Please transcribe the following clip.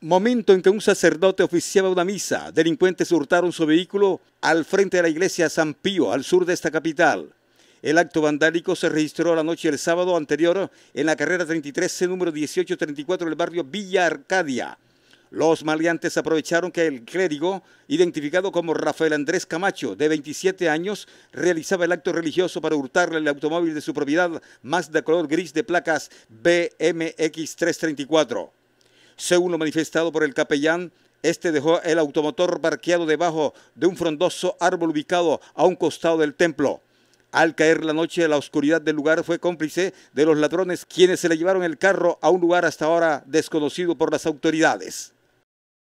Momento en que un sacerdote oficiaba una misa, delincuentes hurtaron su vehículo al frente de la iglesia San Pío, al sur de esta capital. El acto vandálico se registró la noche del sábado anterior en la carrera 33C número 1834 del barrio Villa Arcadia. Los maleantes aprovecharon que el clérigo, identificado como Rafael Andrés Camacho, de 27 años, realizaba el acto religioso para hurtarle el automóvil de su propiedad, más de color gris de placas BMX 334. Según lo manifestado por el capellán, este dejó el automotor barqueado debajo de un frondoso árbol ubicado a un costado del templo. Al caer la noche, la oscuridad del lugar fue cómplice de los ladrones quienes se le llevaron el carro a un lugar hasta ahora desconocido por las autoridades.